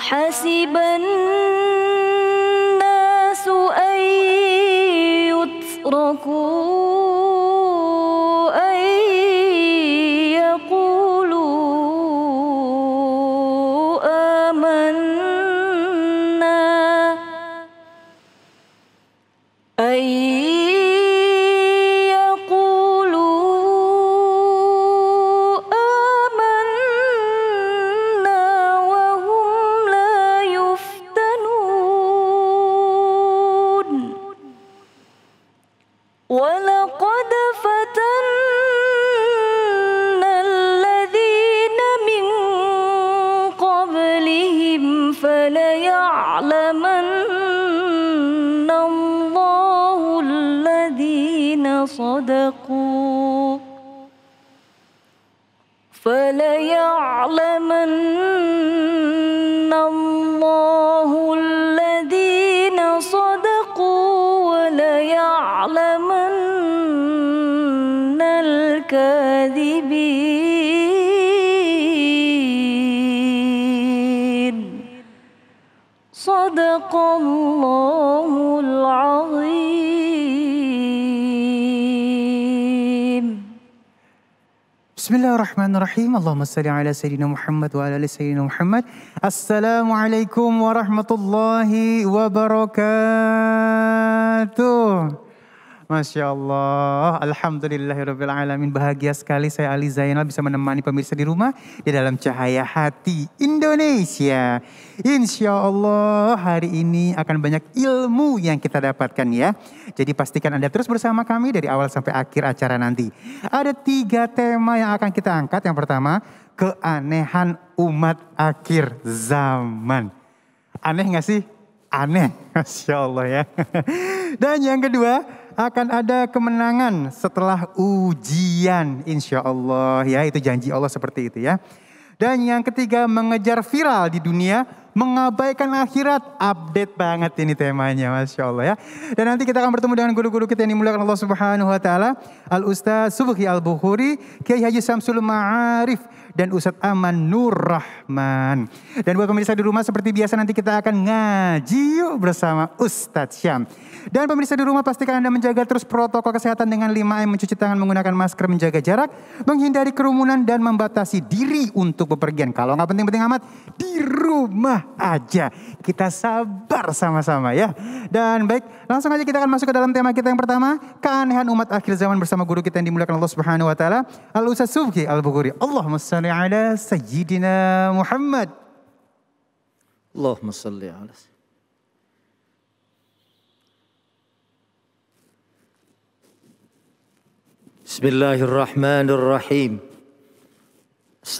أحسب الناس أن يتركوا الكاذبين صدق الله العظيم بسم الله الرحمن الرحيم اللهم صل على سيدنا محمد وعلى ال سيدنا محمد السلام عليكم ورحمه الله وبركاته Masya Allah, Alhamdulillahirrahmanirrahim. Bahagia sekali saya Ali Zainal bisa menemani pemirsa di rumah di dalam cahaya hati Indonesia. Insya Allah hari ini akan banyak ilmu yang kita dapatkan ya. Jadi pastikan Anda terus bersama kami dari awal sampai akhir acara nanti. Ada tiga tema yang akan kita angkat. Yang pertama, keanehan umat akhir zaman. Aneh gak sih? Aneh, Masya Allah ya. Dan yang kedua, akan ada kemenangan setelah ujian insya Allah. Ya itu janji Allah seperti itu ya. Dan yang ketiga mengejar viral di dunia mengabaikan akhirat. Update banget ini temanya, Masya Allah ya. Dan nanti kita akan bertemu dengan guru-guru kita yang dimuliakan Allah Subhanahu Wa Ta'ala. Al-Ustaz Subhi al Bukhari, Kiai Haji Samsul Ma'arif, dan Ustadz Aman Nur Rahman. Dan buat pemirsa di rumah seperti biasa nanti kita akan ngaji yuk bersama Ustadz Syam. Dan pemirsa di rumah pastikan Anda menjaga terus protokol kesehatan dengan 5M mencuci tangan menggunakan masker menjaga jarak, menghindari kerumunan dan membatasi diri untuk bepergian. Kalau nggak penting-penting amat, di rumah aja. Kita sabar sama-sama ya. Dan baik, langsung aja kita akan masuk ke dalam tema kita yang pertama. Keanehan umat akhir zaman bersama guru kita yang dimuliakan Allah Subhanahu Wa Taala. al Subki Al-Bukhari. Allahumma salli ala Sayyidina Muhammad. Allahumma salli ala Bismillahirrahmanirrahim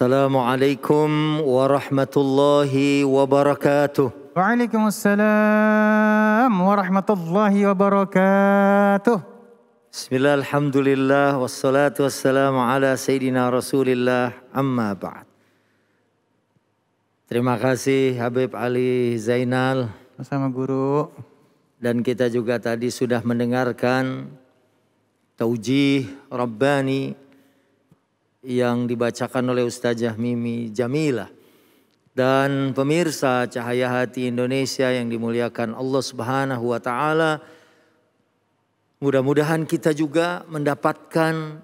Assalamualaikum warahmatullahi wabarakatuh. Waalaikumsalam warahmatullahi wabarakatuh. Bismillah, alhamdulillah, wassalatu wassalamu ala sayyidina rasulillah amma ba'd. Terima kasih Habib Ali Zainal. Sama guru. Dan kita juga tadi sudah mendengarkan taujih Rabbani yang dibacakan oleh Ustazah Mimi Jamila dan pemirsa Cahaya Hati Indonesia yang dimuliakan Allah Subhanahu wa taala. Mudah-mudahan kita juga mendapatkan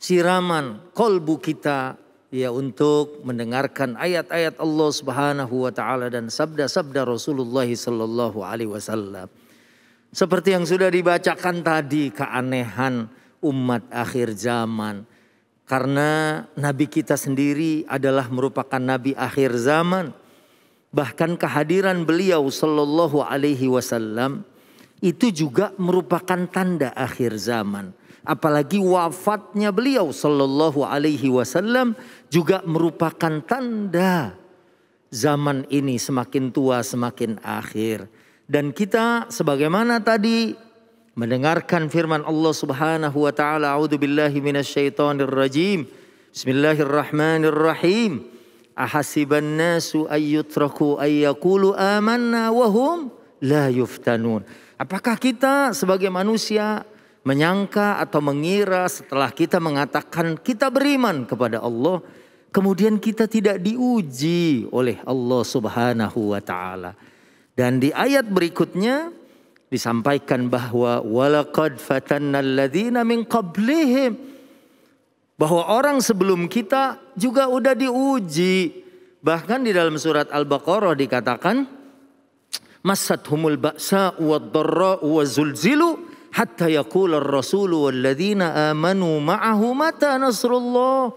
siraman kolbu kita ya untuk mendengarkan ayat-ayat Allah Subhanahu wa taala dan sabda-sabda Rasulullah sallallahu alaihi wasallam. Seperti yang sudah dibacakan tadi keanehan umat akhir zaman karena nabi kita sendiri adalah merupakan nabi akhir zaman. Bahkan kehadiran beliau sallallahu alaihi wasallam itu juga merupakan tanda akhir zaman. Apalagi wafatnya beliau sallallahu alaihi wasallam juga merupakan tanda zaman ini semakin tua semakin akhir. Dan kita sebagaimana tadi mendengarkan firman Allah Subhanahu wa taala a'udzubillahi billahi minasyaitonir rajim Bismillahirrahmanirrahim Ahasiban nasu ayyutraku ayyakulu amanna wahum la yuftanun Apakah kita sebagai manusia menyangka atau mengira setelah kita mengatakan kita beriman kepada Allah kemudian kita tidak diuji oleh Allah Subhanahu wa taala dan di ayat berikutnya disampaikan bahwa walaqad fatannal min qablihim bahwa orang sebelum kita juga udah diuji. Bahkan di dalam surat Al-Baqarah dikatakan humul ba'sa wa dharra zulzilu hatta yaqul ar-rasul walladzina amanu ma'ahu mata nasrullah.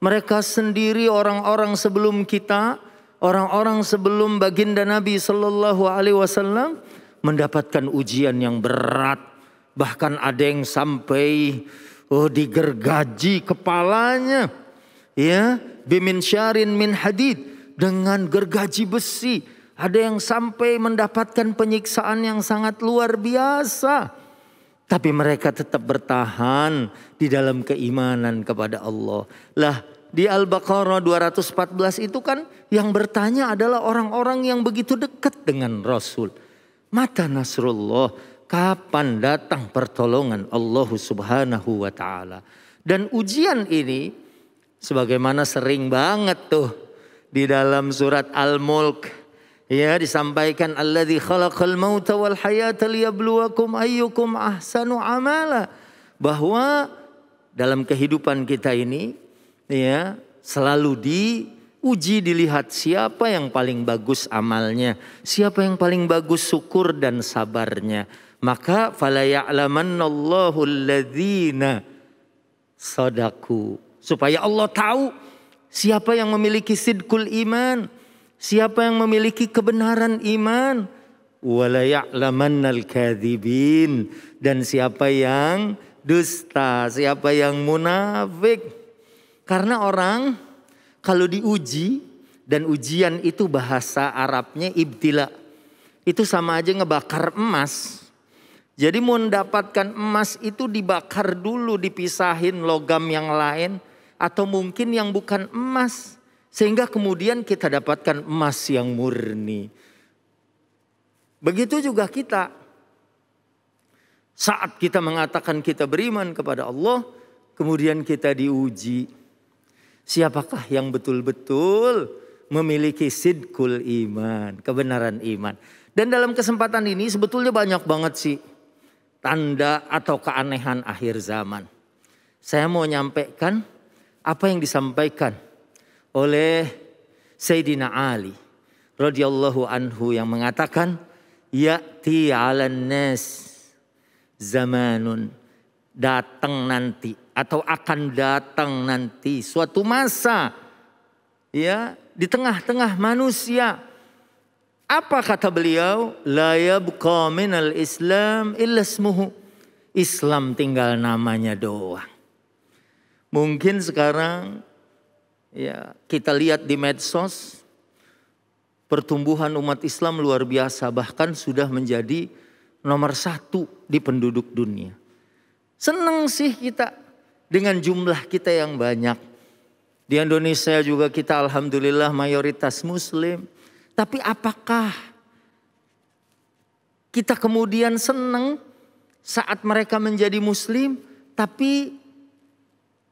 Mereka sendiri orang-orang sebelum kita, orang-orang sebelum baginda Nabi sallallahu alaihi wasallam mendapatkan ujian yang berat. Bahkan ada yang sampai oh, digergaji kepalanya. Ya, bimin syarin min hadid dengan gergaji besi. Ada yang sampai mendapatkan penyiksaan yang sangat luar biasa. Tapi mereka tetap bertahan di dalam keimanan kepada Allah. Lah di Al-Baqarah 214 itu kan yang bertanya adalah orang-orang yang begitu dekat dengan Rasul. Mata Nasrullah, kapan datang pertolongan Allah subhanahu wa ta'ala. Dan ujian ini, sebagaimana sering banget tuh di dalam surat Al-Mulk. Ya disampaikan alladzi khalaqal mauta wal hayata liyabluwakum ayyukum ahsanu amala. Bahwa dalam kehidupan kita ini ya selalu di Uji dilihat siapa yang paling bagus amalnya, siapa yang paling bagus syukur dan sabarnya. Maka fala ya'lamannallahu sadaku. Supaya Allah tahu siapa yang memiliki sidkul iman, siapa yang memiliki kebenaran iman. Wala al kadhibin dan siapa yang dusta, siapa yang munafik. Karena orang kalau diuji dan ujian itu bahasa Arabnya ibtila. Itu sama aja ngebakar emas. Jadi mau mendapatkan emas itu dibakar dulu, dipisahin logam yang lain atau mungkin yang bukan emas sehingga kemudian kita dapatkan emas yang murni. Begitu juga kita. Saat kita mengatakan kita beriman kepada Allah, kemudian kita diuji Siapakah yang betul-betul memiliki sidkul iman, kebenaran iman. Dan dalam kesempatan ini sebetulnya banyak banget sih tanda atau keanehan akhir zaman. Saya mau nyampaikan apa yang disampaikan oleh Sayyidina Ali radhiyallahu anhu yang mengatakan ya'ti 'alan nas zamanun datang nanti atau akan datang nanti suatu masa ya di tengah-tengah manusia apa kata beliau la yabqa minal islam illa ismuhu Islam tinggal namanya doang mungkin sekarang ya kita lihat di medsos pertumbuhan umat Islam luar biasa bahkan sudah menjadi nomor satu di penduduk dunia seneng sih kita dengan jumlah kita yang banyak. Di Indonesia juga kita alhamdulillah mayoritas muslim. Tapi apakah kita kemudian senang saat mereka menjadi muslim tapi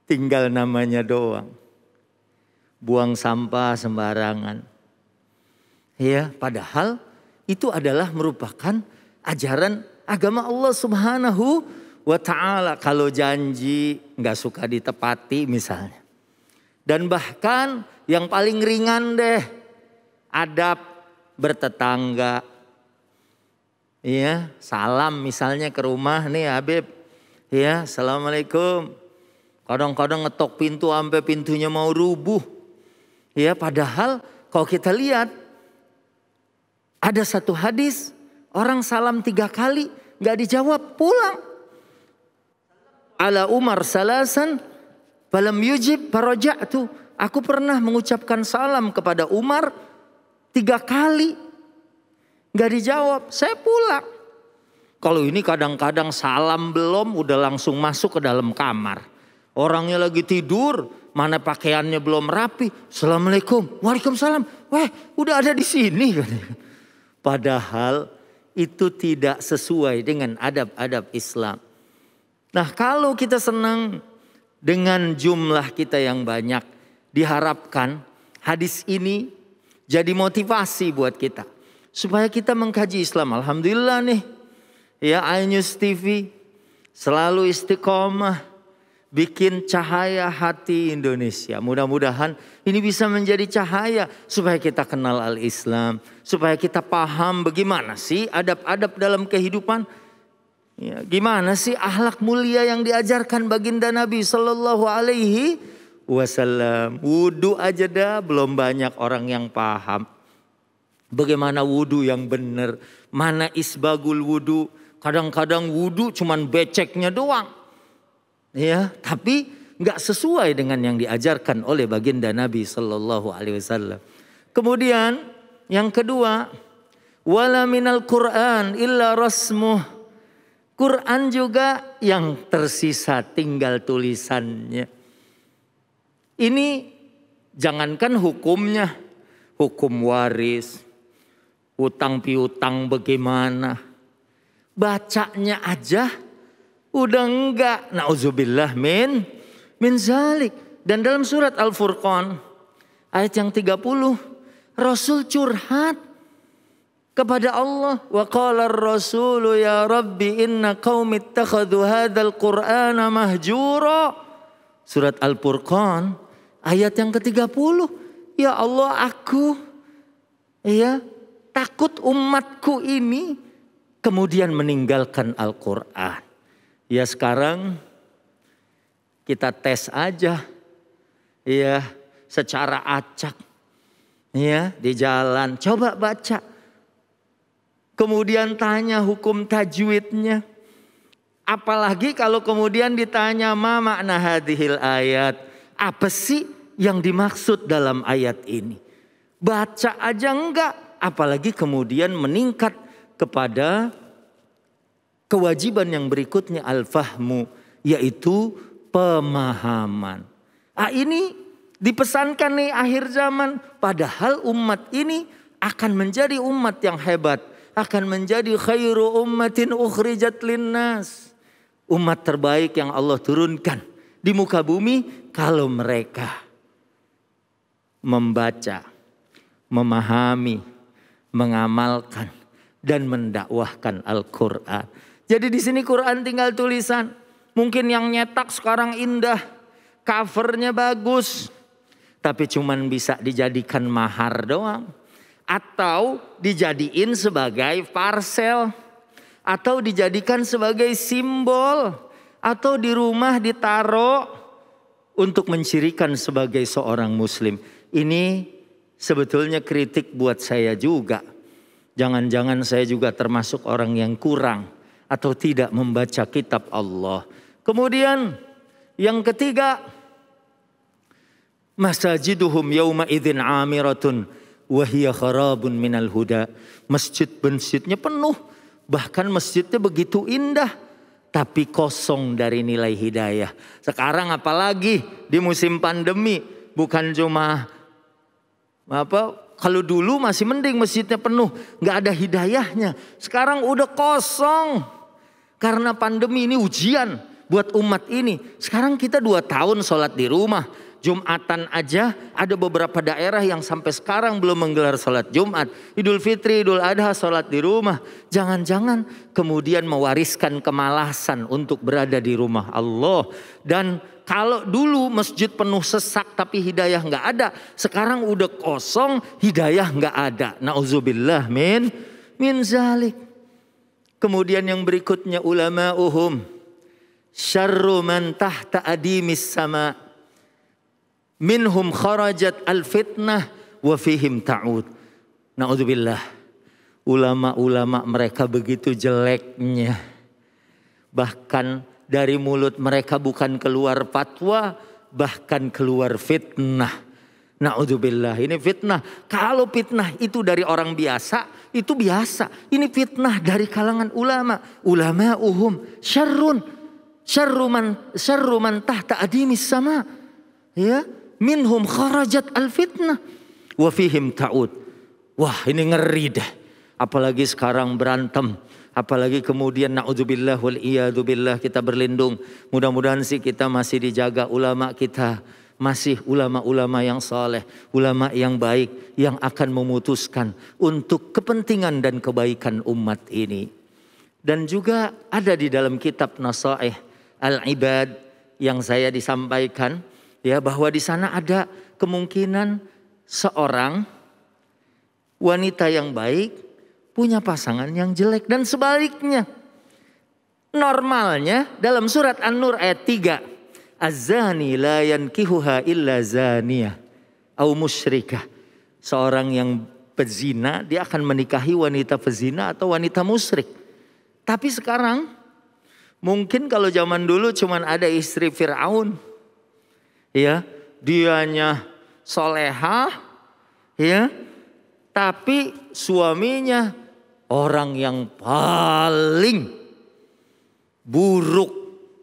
tinggal namanya doang. Buang sampah sembarangan. Ya, padahal itu adalah merupakan ajaran agama Allah Subhanahu wa ta'ala kalau janji nggak suka ditepati misalnya. Dan bahkan yang paling ringan deh adab bertetangga. Iya, salam misalnya ke rumah nih Habib. Iya, Assalamualaikum. Kadang-kadang ngetok pintu sampai pintunya mau rubuh. Iya, padahal kalau kita lihat ada satu hadis orang salam tiga kali nggak dijawab pulang ala Umar salasan falam yujib tuh, Aku pernah mengucapkan salam kepada Umar tiga kali. Gak dijawab, saya pulang. Kalau ini kadang-kadang salam belum udah langsung masuk ke dalam kamar. Orangnya lagi tidur, mana pakaiannya belum rapi. Assalamualaikum, waalaikumsalam. Wah, udah ada di sini. Padahal itu tidak sesuai dengan adab-adab Islam. Nah, kalau kita senang dengan jumlah kita yang banyak, diharapkan hadis ini jadi motivasi buat kita supaya kita mengkaji Islam. Alhamdulillah nih. Ya, iNews TV selalu istiqomah bikin cahaya hati Indonesia. Mudah-mudahan ini bisa menjadi cahaya supaya kita kenal al-Islam, supaya kita paham bagaimana sih adab-adab dalam kehidupan Ya, gimana sih ahlak mulia yang diajarkan baginda Nabi Shallallahu Alaihi Wasallam? wudu aja dah, belum banyak orang yang paham. Bagaimana wudu yang benar? Mana isbagul wudu Kadang-kadang wudu cuman beceknya doang. Ya, tapi nggak sesuai dengan yang diajarkan oleh baginda Nabi Shallallahu Alaihi Wasallam. Kemudian yang kedua, wala minal Quran illa rasmuh Quran juga yang tersisa tinggal tulisannya. Ini jangankan hukumnya, hukum waris, utang piutang bagaimana. Bacanya aja udah enggak. Nauzubillah min min zalik. Dan dalam surat Al-Furqan ayat yang 30 Rasul curhat kepada Allah wa qala ar-rasul ya rabbi inna qaumi ittakhadhu hadzal qur'ana mahjura surat al-furqan ayat yang ke-30 ya Allah aku ya takut umatku ini kemudian meninggalkan Al-Qur'an ya sekarang kita tes aja ya secara acak ya di jalan coba baca Kemudian tanya hukum tajwidnya. Apalagi kalau kemudian ditanya ma makna hadhil ayat. Apa sih yang dimaksud dalam ayat ini? Baca aja enggak. Apalagi kemudian meningkat kepada kewajiban yang berikutnya al-fahmu. Yaitu pemahaman. Ah ini dipesankan nih akhir zaman. Padahal umat ini akan menjadi umat yang hebat akan menjadi khairu ummatin ukhrijat linnas. Umat terbaik yang Allah turunkan di muka bumi kalau mereka membaca, memahami, mengamalkan dan mendakwahkan Al-Qur'an. Jadi di sini Quran tinggal tulisan. Mungkin yang nyetak sekarang indah, covernya bagus, tapi cuman bisa dijadikan mahar doang atau dijadiin sebagai parsel atau dijadikan sebagai simbol atau di rumah ditaruh untuk mencirikan sebagai seorang muslim. Ini sebetulnya kritik buat saya juga. Jangan-jangan saya juga termasuk orang yang kurang atau tidak membaca kitab Allah. Kemudian yang ketiga masajiduhum yauma idzin amiratun wahiyah kharabun minal huda. Masjid-masjidnya penuh. Bahkan masjidnya begitu indah. Tapi kosong dari nilai hidayah. Sekarang apalagi di musim pandemi. Bukan cuma apa kalau dulu masih mending masjidnya penuh, nggak ada hidayahnya. Sekarang udah kosong karena pandemi ini ujian buat umat ini. Sekarang kita dua tahun sholat di rumah, Jumatan aja ada beberapa daerah yang sampai sekarang belum menggelar sholat Jumat. Idul Fitri, Idul Adha sholat di rumah. Jangan-jangan kemudian mewariskan kemalasan untuk berada di rumah Allah. Dan kalau dulu masjid penuh sesak tapi hidayah nggak ada. Sekarang udah kosong hidayah nggak ada. Na'udzubillah min min zalik. Kemudian yang berikutnya ulama uhum syarru man tahta adimis sama minhum kharajat al fitnah wa fihim ta'ud. Nauzubillah. Ulama-ulama mereka begitu jeleknya. Bahkan dari mulut mereka bukan keluar fatwa, bahkan keluar fitnah. Naudzubillah, ini fitnah. Kalau fitnah itu dari orang biasa, itu biasa. Ini fitnah dari kalangan ulama. Ulama uhum syarrun. Syarruman syarruman tahta adimis sama. Ya, minhum kharajat al fitnah wa fihim ta'ud. Wah, ini ngeri deh. Apalagi sekarang berantem, apalagi kemudian naudzubillah wal iyadzubillah kita berlindung. Mudah-mudahan sih kita masih dijaga ulama kita, masih ulama-ulama yang saleh, ulama yang baik yang akan memutuskan untuk kepentingan dan kebaikan umat ini. Dan juga ada di dalam kitab Nasaih Al-Ibad yang saya disampaikan ya bahwa di sana ada kemungkinan seorang wanita yang baik punya pasangan yang jelek dan sebaliknya. Normalnya dalam surat An-Nur ayat 3, azani la yankihuha illa zaniyah au musyrikah. Seorang yang pezina dia akan menikahi wanita pezina atau wanita musyrik. Tapi sekarang mungkin kalau zaman dulu cuman ada istri Firaun, ya dianya solehah ya tapi suaminya orang yang paling buruk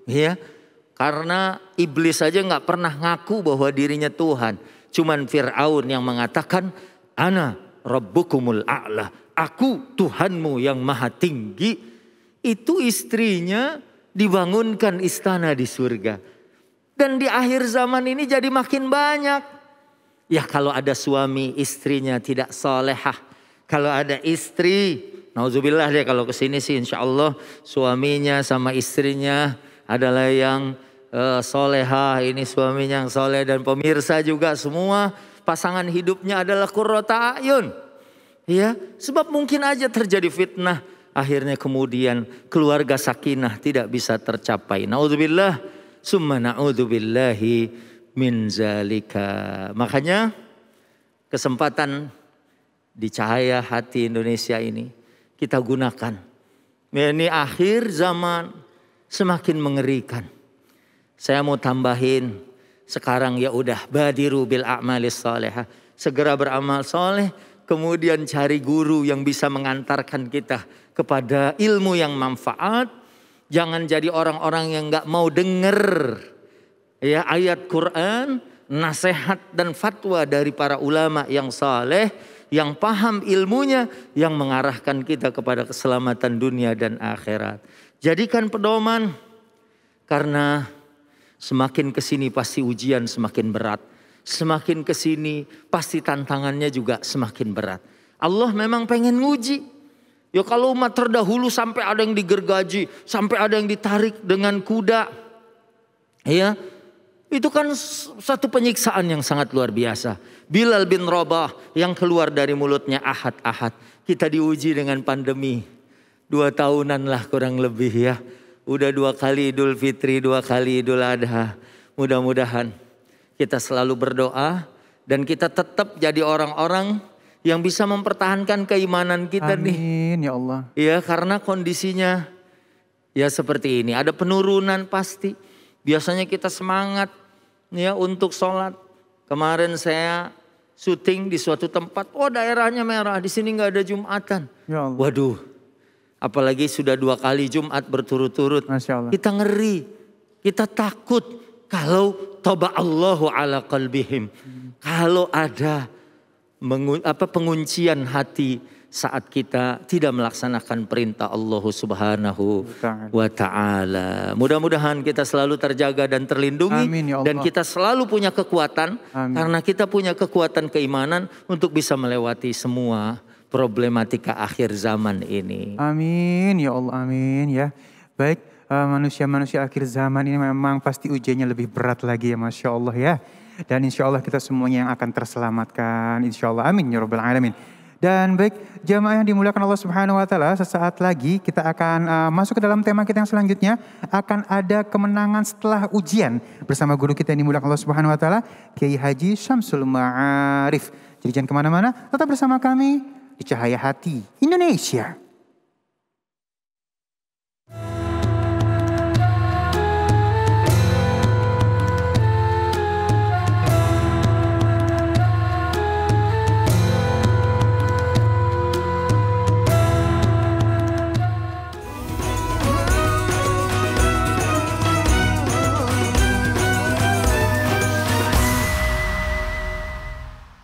ya karena iblis saja nggak pernah ngaku bahwa dirinya Tuhan cuman Fir'aun yang mengatakan ana rabbukumul a'la aku Tuhanmu yang maha tinggi itu istrinya dibangunkan istana di surga dan di akhir zaman ini jadi makin banyak. Ya kalau ada suami istrinya tidak solehah. Kalau ada istri, nauzubillah deh kalau kesini sih insya Allah suaminya sama istrinya adalah yang uh, solehah. Ini suaminya yang soleh dan pemirsa juga semua pasangan hidupnya adalah kurrota ayun. Ya, sebab mungkin aja terjadi fitnah. Akhirnya kemudian keluarga sakinah tidak bisa tercapai. Nauzubillah Summa na'udzubillahi min zalika. Makanya kesempatan di cahaya hati Indonesia ini kita gunakan. Ini akhir zaman semakin mengerikan. Saya mau tambahin sekarang ya udah badiru bil a'malis soleha. Segera beramal soleh, kemudian cari guru yang bisa mengantarkan kita kepada ilmu yang manfaat, Jangan jadi orang-orang yang nggak mau dengar ya ayat Quran, nasihat dan fatwa dari para ulama yang saleh, yang paham ilmunya, yang mengarahkan kita kepada keselamatan dunia dan akhirat. Jadikan pedoman karena semakin kesini pasti ujian semakin berat. Semakin kesini pasti tantangannya juga semakin berat. Allah memang pengen nguji. Ya kalau umat terdahulu sampai ada yang digergaji, sampai ada yang ditarik dengan kuda. Ya. Itu kan satu penyiksaan yang sangat luar biasa. Bilal bin Rabah yang keluar dari mulutnya ahad-ahad. Kita diuji dengan pandemi. Dua tahunan lah kurang lebih ya. Udah dua kali idul fitri, dua kali idul adha. Mudah-mudahan kita selalu berdoa. Dan kita tetap jadi orang-orang yang bisa mempertahankan keimanan kita Amin, nih. Amin ya Allah. Ya karena kondisinya ya seperti ini. Ada penurunan pasti. Biasanya kita semangat ya untuk sholat. Kemarin saya syuting di suatu tempat. Oh daerahnya merah. Di sini nggak ada jumatan. Ya Allah. Waduh. Apalagi sudah dua kali Jumat berturut-turut. Kita ngeri. Kita takut. Kalau toba Allahu ala kalbihim. Hmm. Kalau ada mengun, apa penguncian hati saat kita tidak melaksanakan perintah Allah Subhanahu wa taala. Mudah-mudahan kita selalu terjaga dan terlindungi Amin, ya dan kita selalu punya kekuatan Amin. karena kita punya kekuatan keimanan untuk bisa melewati semua problematika akhir zaman ini. Amin ya Allah amin ya. Baik eh, manusia-manusia akhir zaman ini memang pasti ujiannya lebih berat lagi ya Masya Allah ya. Dan insya Allah kita semuanya yang akan terselamatkan. Insya Allah. Amin. Ya Rabbal Alamin. Dan baik jamaah yang dimuliakan Allah Subhanahu wa taala, sesaat lagi kita akan uh, masuk ke dalam tema kita yang selanjutnya akan ada kemenangan setelah ujian bersama guru kita yang dimuliakan Allah Subhanahu wa taala, Kiai Haji Syamsul Ma'arif. Jadi jangan kemana-mana, tetap bersama kami di Cahaya Hati Indonesia.